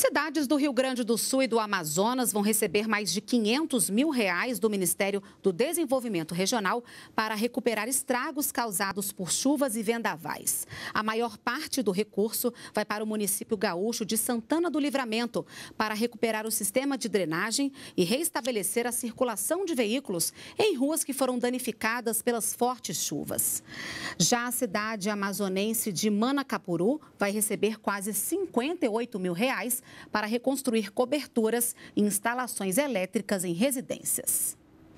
Cidades do Rio Grande do Sul e do Amazonas vão receber mais de 500 mil reais do Ministério do Desenvolvimento Regional para recuperar estragos causados por chuvas e vendavais. A maior parte do recurso vai para o município gaúcho de Santana do Livramento para recuperar o sistema de drenagem e reestabelecer a circulação de veículos em ruas que foram danificadas pelas fortes chuvas. Já a cidade amazonense de Manacapuru vai receber quase 58 mil reais para reconstruir coberturas e instalações elétricas em residências.